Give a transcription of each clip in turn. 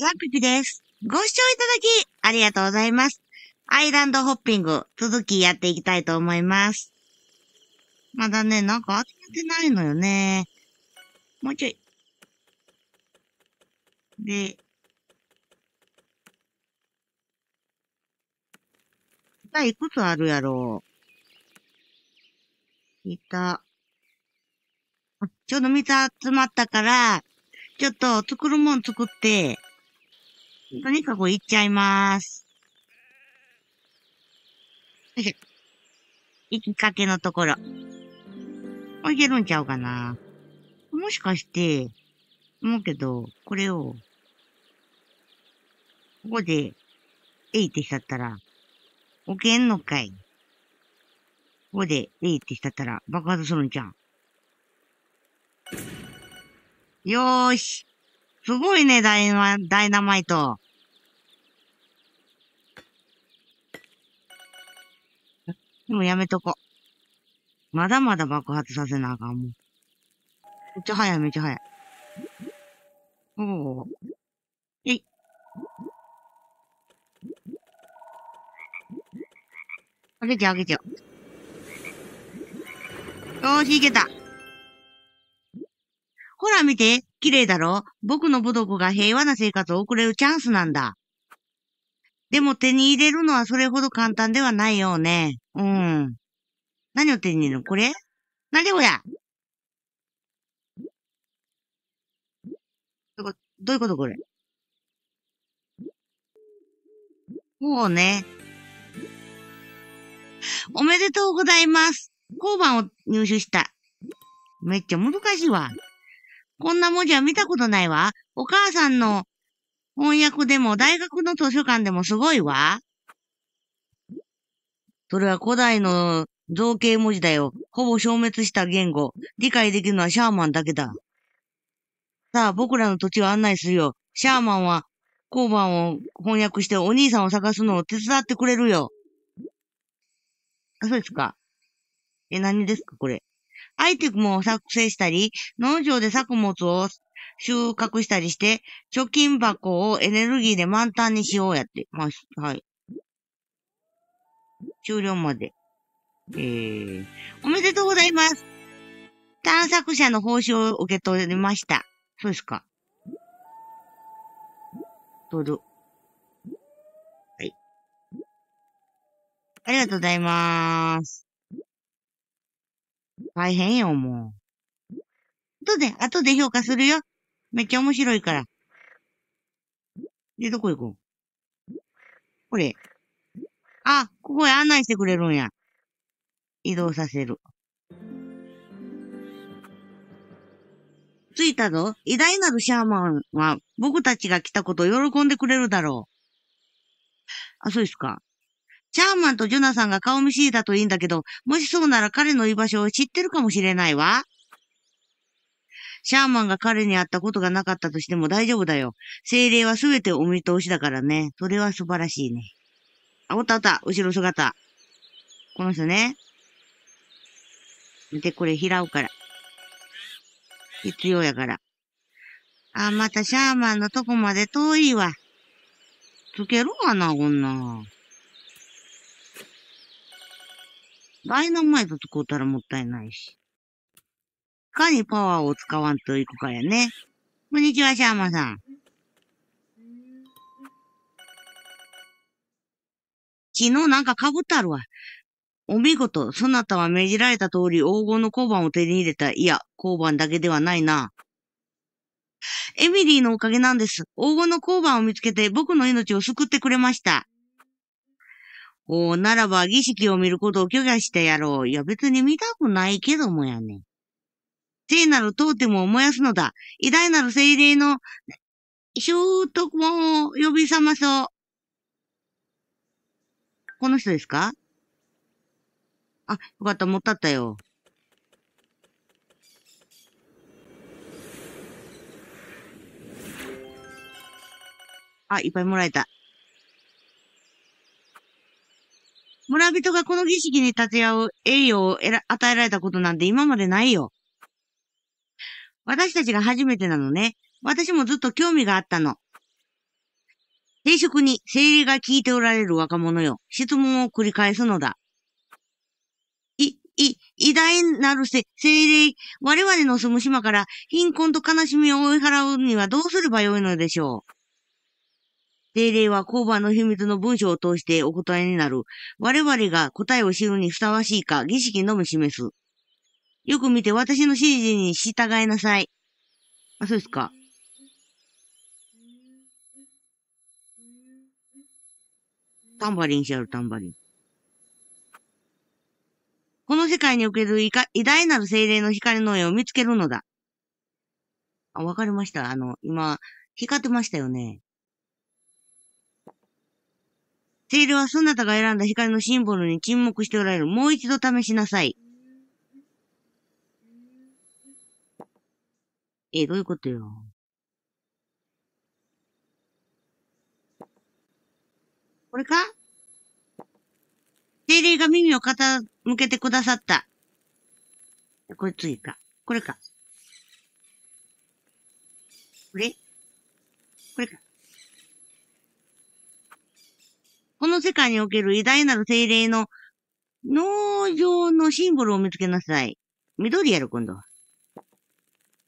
ガピチです。ご視聴いただき、ありがとうございます。アイランドホッピング、続きやっていきたいと思います。まだね、なんか集めてないのよね。もうちょい。で、たいくつあるやろう。た。ちょうど水集まったから、ちょっと作るもん作って、とにかく行っちゃいまーす。行きかけのところ。行けるんちゃうかな。もしかして、思うけど、これを、ここで、えいってしちゃったら、置けんのかい。ここで、えいってしちゃったら、爆発するんじゃん。よーし。すごいね、ダイナダイナマイト。でもやめとこ。まだまだ爆発させなあかん、もう。めっちゃ早い、めっちゃ早い。おお。えい。あげちゃう、あげちゃう。よーし、いけた。ほら見て、綺麗だろ僕の部族が平和な生活を送れるチャンスなんだ。でも手に入れるのはそれほど簡単ではないようね。うん。何を手に入れるのこれ何これどういうことこれもうね。おめでとうございます。交番を入手した。めっちゃ難しいわ。こんな文字は見たことないわ。お母さんの翻訳でも大学の図書館でもすごいわ。それは古代の造形文字だよ。ほぼ消滅した言語。理解できるのはシャーマンだけだ。さあ、僕らの土地を案内するよ。シャーマンは交番を翻訳してお兄さんを探すのを手伝ってくれるよ。あ、そうですか。え、何ですか、これ。アイテクも作成したり、農場で作物を収穫したりして、貯金箱をエネルギーで満タンにしようやってます。はい。終了まで。えー、おめでとうございます。探索者の報酬を受け取りました。そうですか。どうぞ。はい。ありがとうございます。大変よ、もう。後で、後で評価するよ。めっちゃ面白いから。で、どこ行こうこれ。あ、ここへ案内してくれるんや。移動させる。着いたぞ。偉大なるシャーマンは僕たちが来たことを喜んでくれるだろう。あ、そうですか。チャーマンとジョナさんが顔見知りだといいんだけど、もしそうなら彼の居場所を知ってるかもしれないわ。シャーマンが彼に会ったことがなかったとしても大丈夫だよ。精霊はすべてお見通しだからね。それは素晴らしいね。あ、おったおった。後ろ姿。この人ね。で、これ平うから。必要やから。あ、またシャーマンのとこまで遠いわ。つけるかな、こんな。ダイナマイト使うたらもったいないし。いかにパワーを使わんといくかやね。こんにちは、シャーマンさん。昨日なんか被ったるわ。お見事、そなたは命じられた通り黄金の交番を手に入れた。いや、交番だけではないな。エミリーのおかげなんです。黄金の交番を見つけて僕の命を救ってくれました。おならば儀式を見ることを拒否してやろう。いや別に見たくないけどもやね。聖なるトーテムを燃やすのだ。偉大なる精霊の聖徳を呼び覚まそう。この人ですかあ、よかった、持ったったよ。あ、いっぱいもらえた。村人がこの儀式に立ち会う栄誉を与えられたことなんて今までないよ。私たちが初めてなのね。私もずっと興味があったの。定職に精霊が聞いておられる若者よ。質問を繰り返すのだ。い、い、偉大なる精霊、我々の住む島から貧困と悲しみを追い払うにはどうすればよいのでしょう。定例は交番の秘密の文章を通してお答えになる。我々が答えを知るにふさわしいか儀式のみ示す。よく見て私の指示に従いなさい。あ、そうですか。タンバリンしあるタンバリン。この世界における偉大なる精霊の光の絵を見つけるのだ。あ、わかりました。あの、今、光ってましたよね。精イルはそなたが選んだ光のシンボルに沈黙しておられる。もう一度試しなさい。え、どういうことよ。これか精霊が耳を傾けてくださった。これ次か。これか。これこれか。この世界における偉大なる精霊の農場のシンボルを見つけなさい。緑やろ、今度は。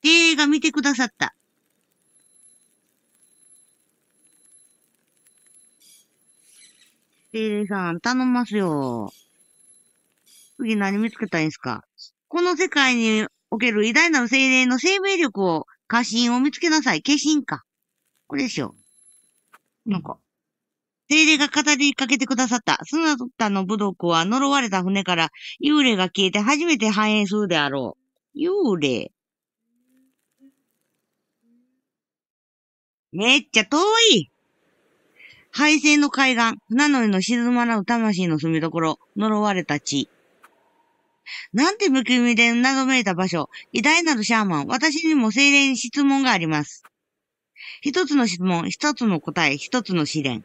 精霊が見てくださった。精霊さん、頼ますよ。次何見つけたいんですかこの世界における偉大なる精霊の生命力を、過信を見つけなさい。化身か。これでしょ。なんか、精霊が語りかけてくださった。砂たの部族は呪われた船から幽霊が消えて初めて繁栄するであろう。幽霊めっちゃ遠い廃線の海岸、船乗りの沈まらう魂の住み所、呪われた地。なんてむきみで謎めいた場所、偉大なるシャーマン、私にも精霊に質問があります。一つの質問、一つの答え、一つの試練。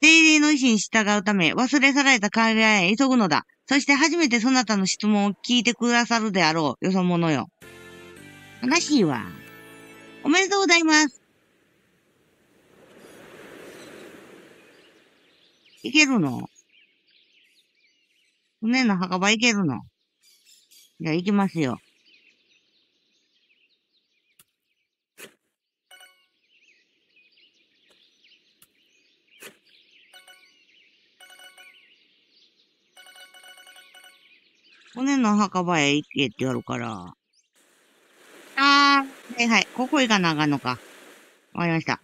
精霊の意志に従うため、忘れ去られた彼らへ急ぐのだ。そして初めてそなたの質問を聞いてくださるであろう、よそ者よ。悲しいわ。おめでとうございます。いけるの船の墓場いけるのじゃあ行きますよ。骨の墓場へ行けってやるから。ああ、はいはい。ここ行かなあかんのか。わかりました。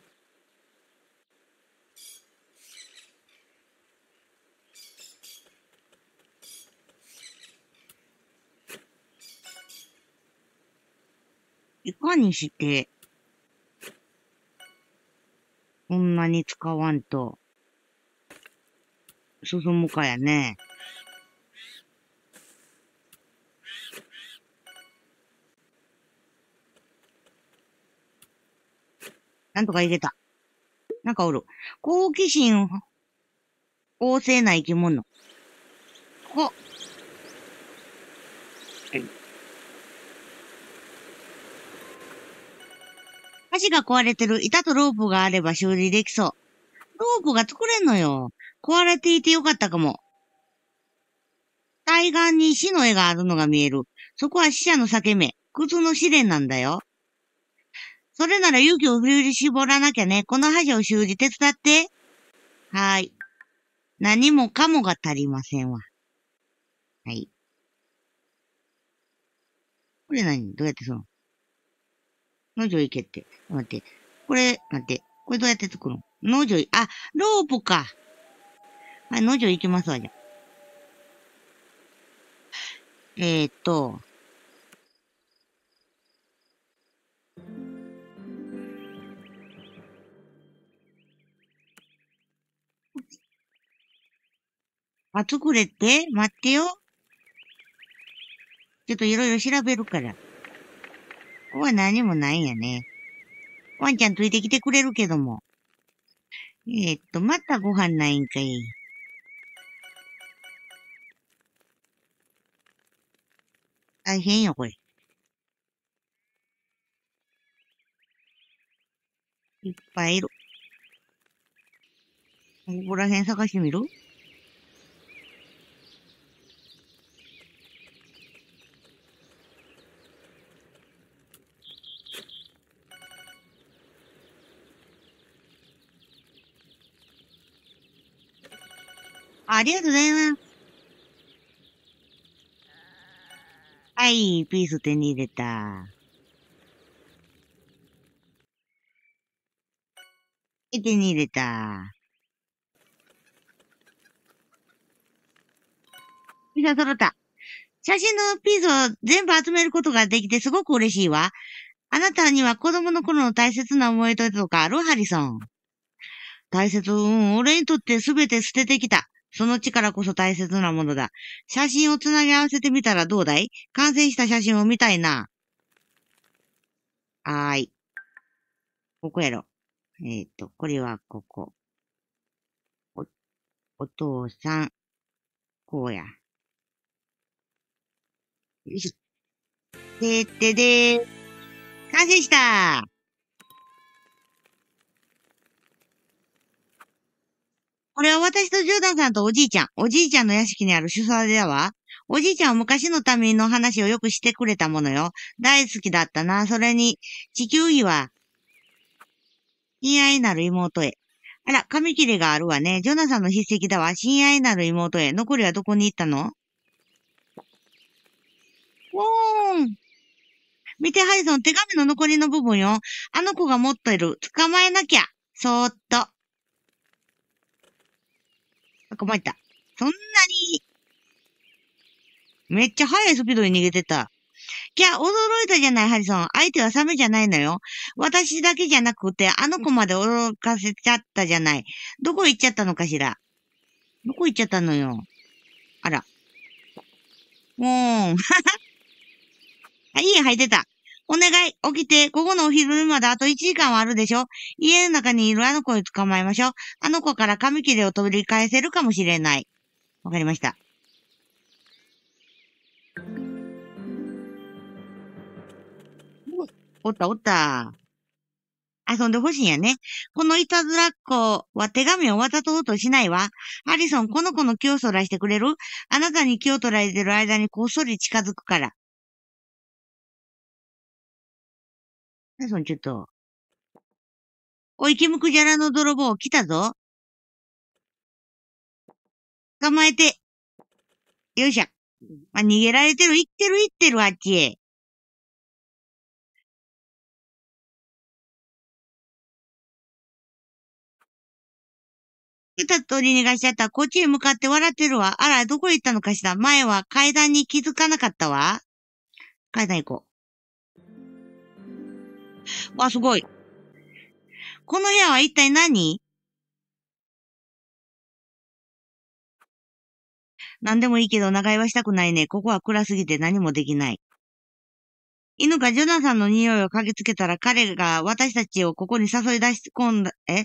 いかにして、こんなに使わんと、進むかやね。なんとか入れた。なんかおる。好奇心旺盛な生き物。ここ。橋が壊れてる板とロープがあれば修理できそう。ロープが作れんのよ。壊れていてよかったかも。対岸に死の絵があるのが見える。そこは死者の裂け目、苦の試練なんだよ。それなら勇気を振り絞らなきゃね。この恥を修理手伝って。はい。何もかもが足りませんわ。はい。これ何どうやってその農場行けって。待って。これ、待って。これどうやって作るの農場、あ、ロープか。はい、農場行きますわ、じゃえー、っと。あ、作れって待ってよ。ちょっといろいろ調べるから。ここは何もないんやね。ワンちゃんついてきてくれるけども。えー、っと、またご飯ないんかい。大変よ、これ。いっぱいいる。ここら辺探してみるありがとうございます。はい、ピース手に入れた。手に入れた。ピザ揃った。写真のピースを全部集めることができてすごく嬉しいわ。あなたには子供の頃の大切な思い出とかあるハリソン。大切、うん、俺にとってすべて捨ててきた。その力こそ大切なものだ。写真をつなぎ合わせてみたらどうだい完成した写真を見たいな。はーい。ここやろ。えっ、ー、と、これはここ。お、お父さん、こうや。よいしょ。でってでー。完成したーこれは私とジョーダンさんとおじいちゃん、おじいちゃんの屋敷にある主催だわ。おじいちゃんは昔の民の話をよくしてくれたものよ。大好きだったな。それに、地球儀は、親愛なる妹へ。あら、紙切れがあるわね。ジョナさんの筆跡だわ。親愛なる妹へ。残りはどこに行ったのおーん。見て、ハリソン、手紙の残りの部分よ。あの子が持っている。捕まえなきゃ。そーっと。捕また。そんなに、めっちゃ速いスピードで逃げてた。きゃ、驚いたじゃない、ハリソン。相手はサメじゃないのよ。私だけじゃなくて、あの子まで驚かせちゃったじゃない。どこ行っちゃったのかしら。どこ行っちゃったのよ。あら。うーん。あ、いい、履いてた。お願い、起きて、午後のお昼まであと1時間はあるでしょ家の中にいるあの子を捕まえましょう。あの子から髪切れを取り返せるかもしれない。わかりました。おったおった。遊んでほしいんやね。このいたずらっ子は手紙を渡そうとしないわ。ハリソン、この子の気をそらしてくれるあなたに気を取られてる間にこっそり近づくから。何そのちょっと。おい、キムクジャラの泥棒、来たぞ。捕まえて。よいしょ。まあ、逃げられてる、行ってる、行ってる、あっちへ。ペたとり逃がしちゃった。こっちへ向かって笑ってるわ。あら、どこへ行ったのかしら。前は階段に気づかなかったわ。階段行こう。わ、すごい。この部屋は一体何何でもいいけど長居はしたくないね。ここは暗すぎて何もできない。犬がジョナさんの匂いを嗅ぎつけたら彼が私たちをここに誘い出し込んだ、え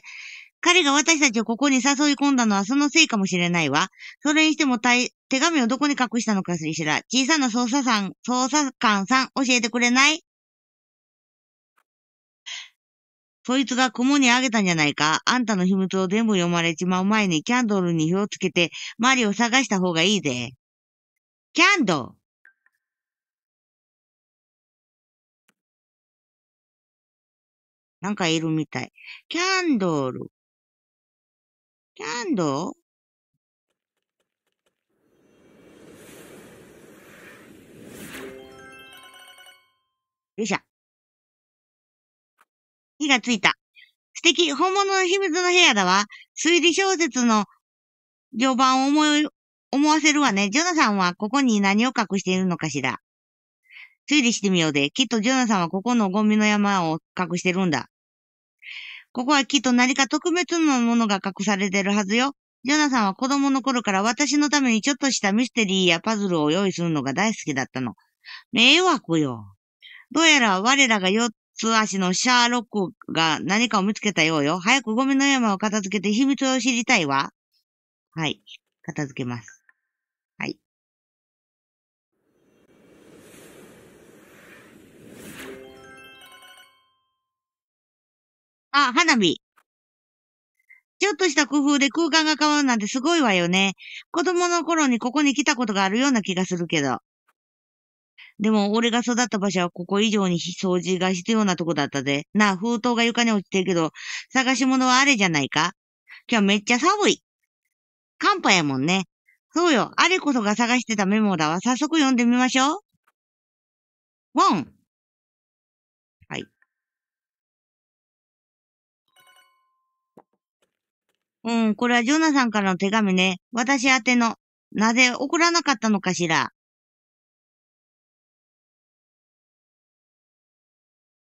彼が私たちをここに誘い込んだのはそのせいかもしれないわ。それにしても手紙をどこに隠したのかしら。小さな捜査さん、捜査官さん教えてくれないそいつが雲にあげたんじゃないか。あんたの秘密を全部読まれちまう前にキャンドルに火をつけて、マリを探した方がいいぜ。キャンドルなんかいるみたい。キャンドル。キャンドルよいしょ。火がついた。素敵、本物の秘密の部屋だわ。推理小説の序盤を思い、思わせるわね。ジョナさんはここに何を隠しているのかしら。推理してみようで。きっとジョナさんはここのゴミの山を隠してるんだ。ここはきっと何か特別なものが隠されてるはずよ。ジョナさんは子供の頃から私のためにちょっとしたミステリーやパズルを用意するのが大好きだったの。迷惑よ。どうやら我らが寄っツアーのシャーロックが何かを見つけたようよ。早くゴミの山を片付けて秘密を知りたいわ。はい。片付けます。はい。あ、花火。ちょっとした工夫で空間が変わるなんてすごいわよね。子供の頃にここに来たことがあるような気がするけど。でも、俺が育った場所はここ以上に掃除が必要なとこだったで。なあ、封筒が床に落ちてるけど、探し物はあれじゃないか今日めっちゃ寒い。寒波やもんね。そうよ、あれこそが探してたメモだわ。早速読んでみましょう。ワン。はい。うん、これはジョナさんからの手紙ね。私宛ての。なぜ送らなかったのかしら。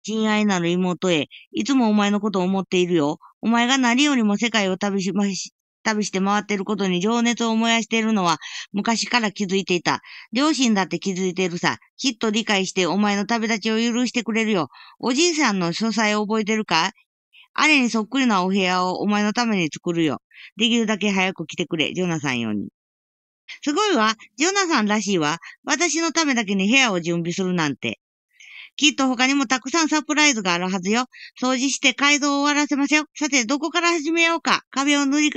親愛なる妹へ、いつもお前のことを思っているよ。お前が何よりも世界を旅し、まし旅して回っていることに情熱を燃やしているのは昔から気づいていた。両親だって気づいているさ。きっと理解してお前の旅立ちを許してくれるよ。おじいさんの書斎を覚えてるかあれにそっくりなお部屋をお前のために作るよ。できるだけ早く来てくれ、ジョナさんように。すごいわ。ジョナさんらしいわ。私のためだけに部屋を準備するなんて。きっと他にもたくさんサプライズがあるはずよ。掃除して改造を終わらせましょう。さて、どこから始めようか。壁を塗り、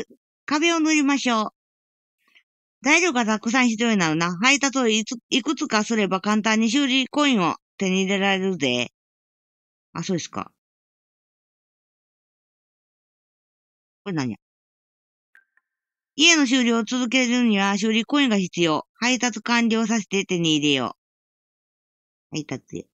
壁を塗りましょう。材料がたくさん必要になるな。配達をいくつかすれば簡単に修理コインを手に入れられるぜ。あ、そうですか。これ何や家の修理を続けるには修理コインが必要。配達完了させて手に入れよう。配達。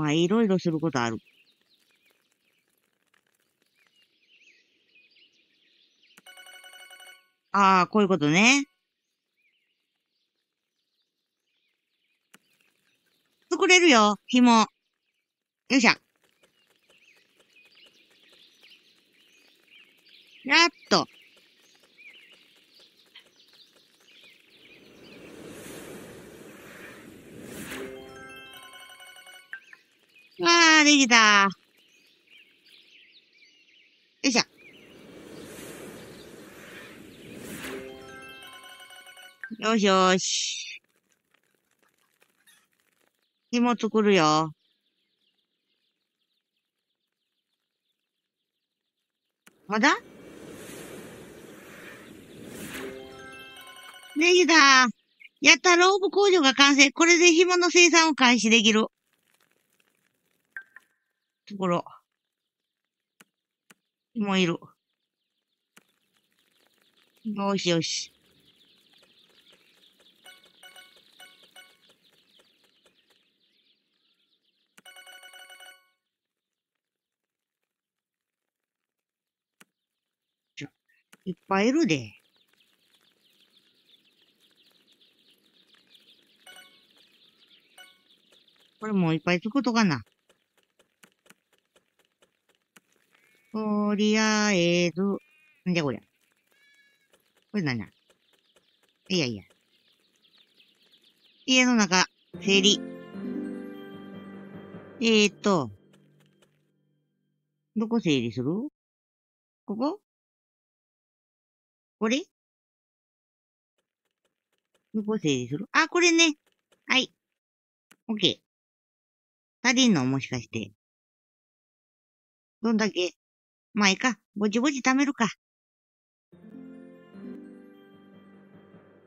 まあ、いろいろすることある。ああ、こういうことね。作れるよ、紐。よいしょ。やっと。あー、できたよいしょ。よしよし。紐作るよ。まだできたやったロープ工場が完成。これで紐の生産を開始できる。ところ。もういる。よしよし。いっぱいいるで。これもういっぱい作っとかな。とりあえず、なんじゃこりゃ。これなんいやいや。家の中、整理。えーっと、どこ整理するこここれどこ整理するあ、これね。はい。オッケー。足りんのもしかして。どんだけまあいいか、ぼちぼち貯めるか。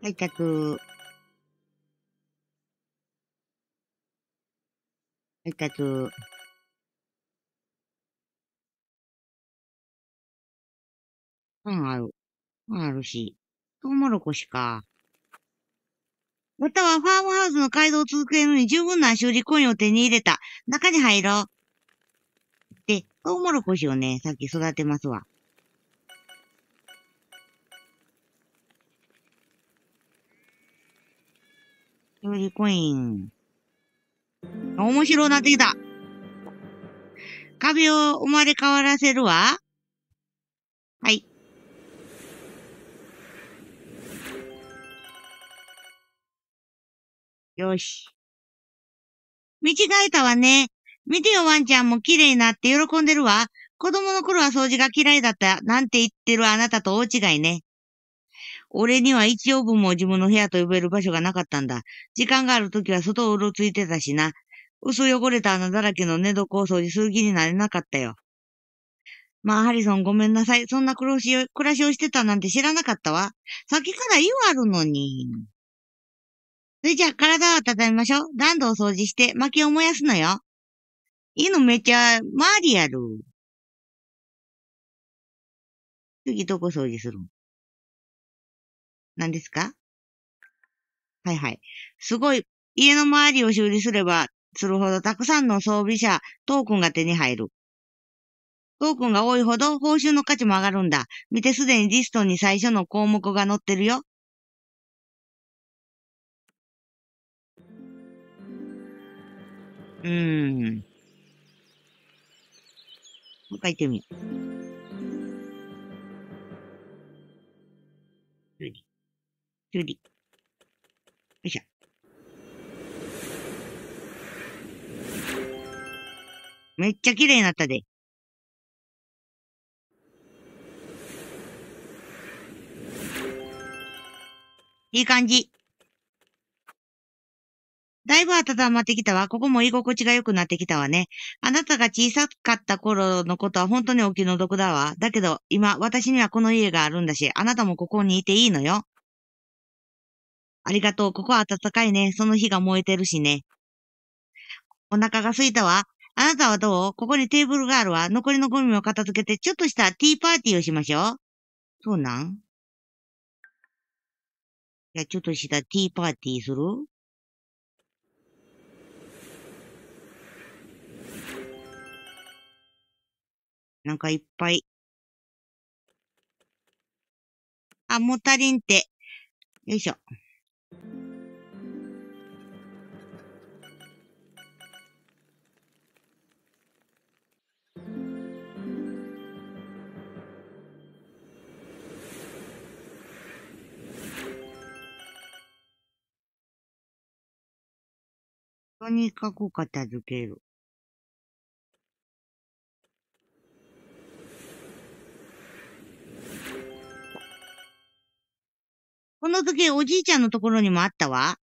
はい、たく。はい、たく。パンある。パンあるし。トウモロコシか。またはファームハウスの街道を続けるのに十分な修理コインを手に入れた。中に入ろう。トウモロコシをね、さっき育てますわ。キュウリコイン。面白なってきた。壁を生まれ変わらせるわ。はい。よし。見違えたわね。見てよ、ワンちゃんも綺麗になって喜んでるわ。子供の頃は掃除が嫌いだったなんて言ってるあなたと大違いね。俺には一応分も自分の部屋と呼べる場所がなかったんだ。時間がある時は外をうろついてたしな。薄汚れた穴だらけの寝床を掃除する気になれなかったよ。まあ、ハリソンごめんなさい。そんな暮らしを、暮らしをしてたなんて知らなかったわ。先から言うあるのに。それじゃあ、体を温めましょう。暖炉を掃除して、薪を燃やすのよ。犬めっちゃ周りやる。次どこ掃除するん何ですかはいはい。すごい、家の周りを修理すれば、するほどたくさんの装備車、トークンが手に入る。トークンが多いほど報酬の価値も上がるんだ。見てすでにリストに最初の項目が載ってるよ。うーん。う一回行ってみよう。修理。修理。よいしょ。めっちゃ綺麗になったで。いい感じ。だいぶ温まってきたわ。ここも居心地が良くなってきたわね。あなたが小さかった頃のことは本当にお気の毒だわ。だけど、今、私にはこの家があるんだし、あなたもここにいていいのよ。ありがとう。ここは暖かいね。その火が燃えてるしね。お腹が空いたわ。あなたはどうここにテーブルがあるわ。残りのゴミを片付けて、ちょっとしたティーパーティーをしましょう。そうなんいや、ちょっとしたティーパーティーするなんかいっぱい。あ、もたりんて。よいしょ。とにかく片付ける。この時計おじいちゃんのところにもあったわ。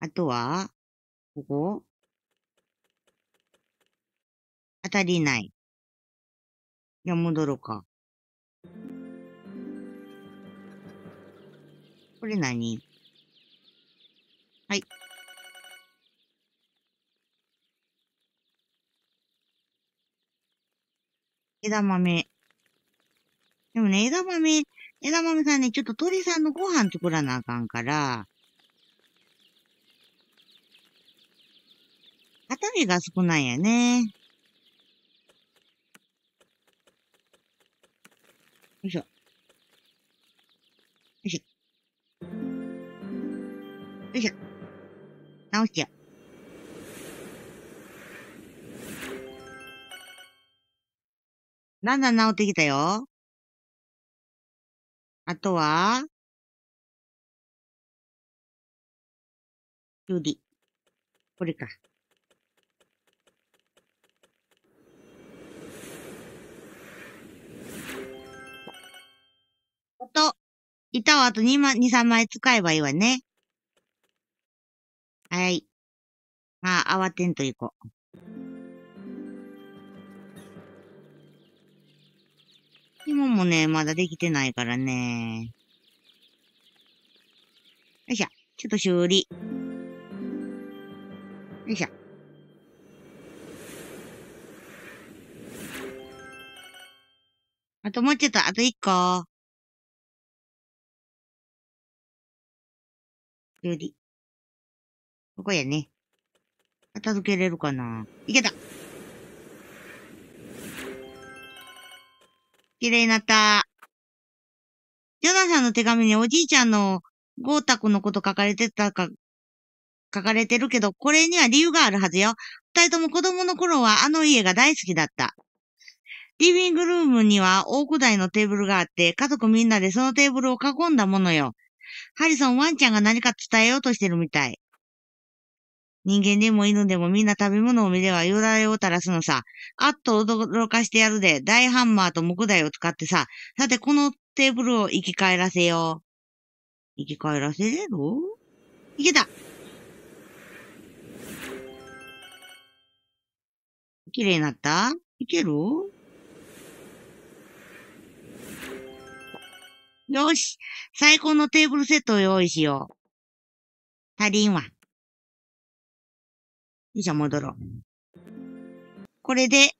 あとは、ここ当たりない。いや、戻ろうか。これ何はい。枝豆。でもね、枝豆っ枝豆さんね、ちょっと鳥さんのご飯作らなあかんから、畑が少ないやね。よいしょ。よいしょ。よいしょ。直しちゃう。だんだん治ってきたよ。あとは、キュウリ。これか。あと、板をあと2枚、2、3枚使えばいいわね。はい。まあ、慌てんといこう。今もね、まだできてないからね。よいしょ。ちょっと修理。よいしょ。あともうちょっと、あと一個。修理。ここやね。片付けれるかないけた綺麗になった。ジョナさんの手紙におじいちゃんのゴータクのこと書かれてたか、書かれてるけど、これには理由があるはずよ。二人とも子供の頃はあの家が大好きだった。リビングルームには大古台のテーブルがあって、家族みんなでそのテーブルを囲んだものよ。ハリソン、ワンちゃんが何か伝えようとしてるみたい。人間でも犬でもみんな食べ物を見ればよだれを垂らすのさ。あっと驚かしてやるで、大ハンマーと木材を使ってさ。さて、このテーブルを生き返らせよう。生き返らせれろいけた綺麗になったいけるよし最高のテーブルセットを用意しよう。足りんわ。よいじゃ戻ろう。これで、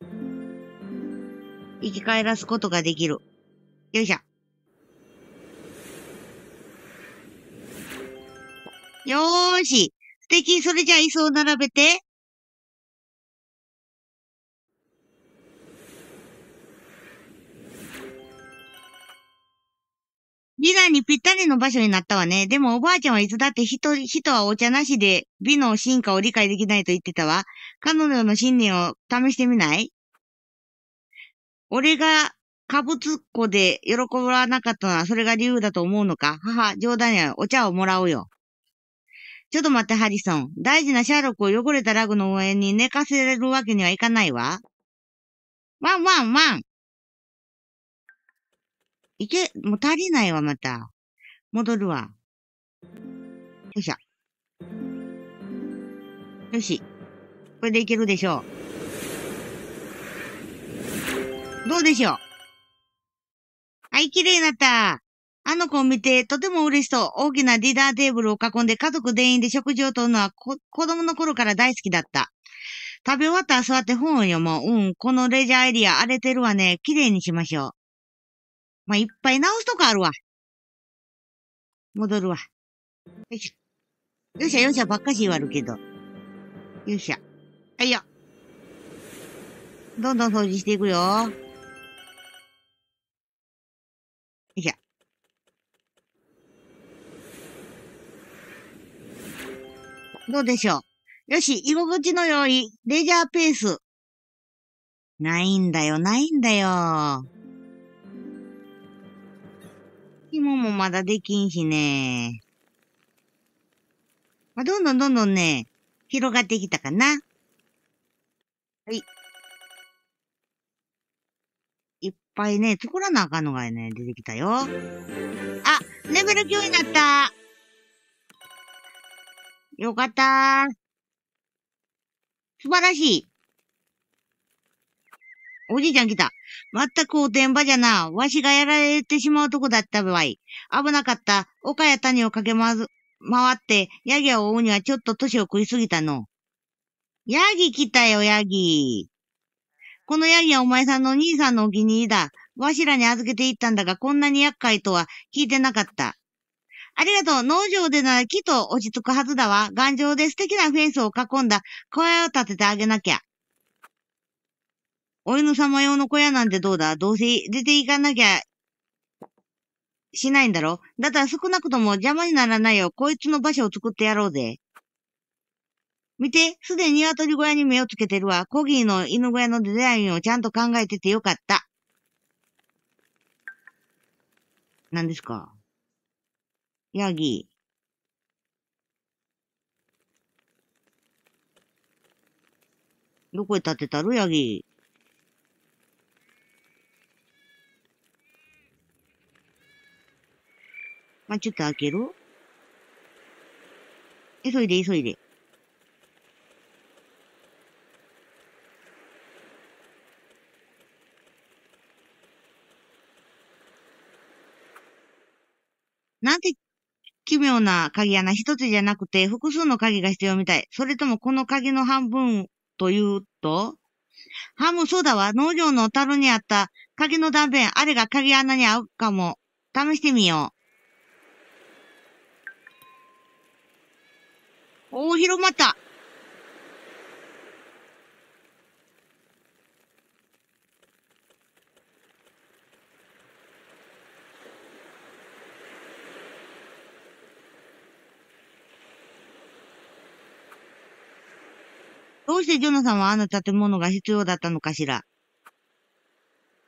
生き返らすことができる。よいしょ。よーし。素敵。それじゃあ椅子を並べて。美男にぴったりの場所になったわね。でもおばあちゃんはいつだって人、人はお茶なしで美の進化を理解できないと言ってたわ。彼女の信念を試してみない俺がかぶつっこで喜ばなかったのはそれが理由だと思うのか母、冗談やお茶をもらおうよ。ちょっと待って、ハリソン。大事なシャーロックを汚れたラグの応援に寝かせるわけにはいかないわ。ワンワンワンいけ、もう足りないわ、また。戻るわ。よいしょ。よし。これでいけるでしょう。どうでしょうはい、綺麗になった。あの子を見て、とても嬉しそう。大きなディナーテーブルを囲んで家族全員で食事をとるのは子供の頃から大好きだった。食べ終わったら座って本を読もう。うん、このレジャーエリア荒れてるわね。綺麗にしましょう。まあ、いっぱい直すとこあるわ。戻るわ。よいしょ。よいしょ、よいしょ、ばっかし言わるけど。よいしょ。はいよ。どんどん掃除していくよ。よいしょ。どうでしょう。よし、居心地の良いレジャーペース。ないんだよ、ないんだよ。紐もまだできんしね。まあ、どんどんどんどんね、広がってきたかな。はい。いっぱいね、作らなあかんのがね、出てきたよ。あ、レベル9になったよかった素晴らしいおじいちゃん来た。まったくおてんばじゃな。わしがやられてしまうとこだった場合。危なかった。丘や谷を駆け回ず、回って、ヤギを追うにはちょっと歳を食いすぎたの。ヤギ来たよ、ヤギ。このヤギはお前さんの兄さんのお気に入りだ。わしらに預けていったんだが、こんなに厄介とは聞いてなかった。ありがとう。農場でならきっと落ち着くはずだわ。頑丈で素敵なフェンスを囲んだ小屋を建ててあげなきゃ。お犬様用の小屋なんてどうだどうせ出ていかなきゃしないんだろだったら少なくとも邪魔にならないよ。こいつの場所を作ってやろうぜ。見て、すでに鶏小屋に目をつけてるわ。コギーの犬小屋のデザインをちゃんと考えててよかった。何ですかヤギ。どこへ立てたるヤギ。ちょっと開けろ。急いで、急いで。なんて奇妙な鍵穴一つじゃなくて複数の鍵が必要みたい。それともこの鍵の半分というと半分そうだわ。農場の樽にあった鍵の断片、あれが鍵穴に合うかも。試してみよう。大広また。どうしてジョナさんはあの建物が必要だったのかしら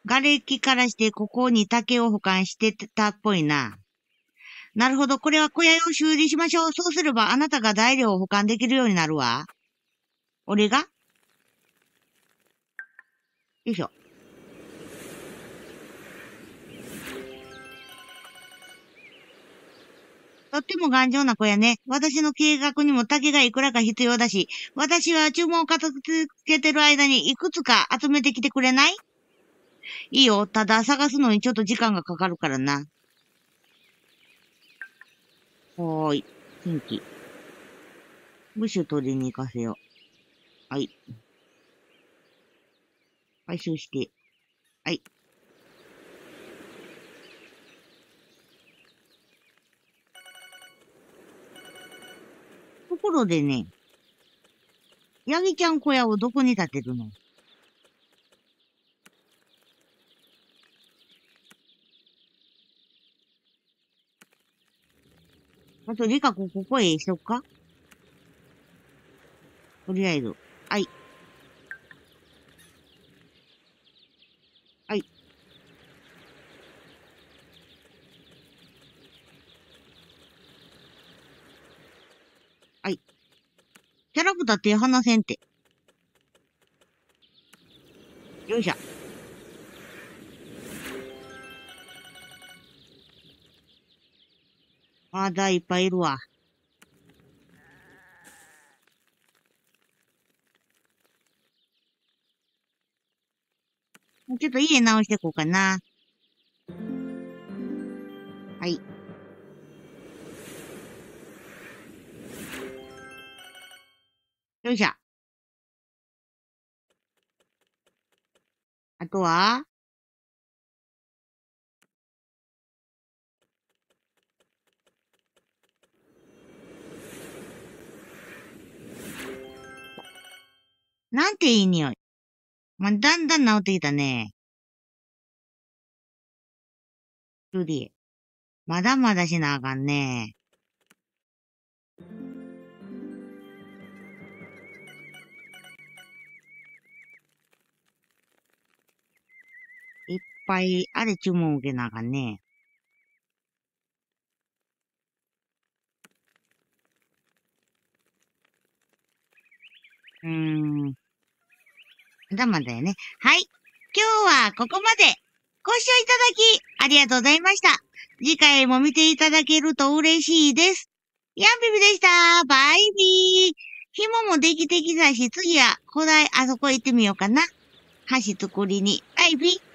瓦礫からしてここに竹を保管してたっぽいな。なるほど。これは小屋を修理しましょう。そうすればあなたが材料を保管できるようになるわ。俺がよいしょ。とっても頑丈な子やね。私の計画にも竹がいくらか必要だし、私は注文を片付けてる間にいくつか集めてきてくれないいいよ。ただ探すのにちょっと時間がかかるからな。はーい。天気。ブッシュ取りに行かせよう。はい。回収して。はい。ところでね、ヤギちゃん小屋をどこに建てるのあと、リカここへしとくかとりあえず。はい。はい。はい。キャラクター手離せんて。よいしょ。だいっぱいいるわ。ちょっと家直していこうかな。はい。よいしょ。あとはなんていい匂い。まあ、だんだん治ってきたね。ルリエ。まだまだしなあかんね。いっぱい、あれ注文受けなあかんね。うーん。だまだよね。はい。今日はここまで。ご視聴いただき、ありがとうございました。次回も見ていただけると嬉しいです。ヤンビビでした。バイビー。紐もできてきたし、次は古代あそこ行ってみようかな。箸作りに。バイビー。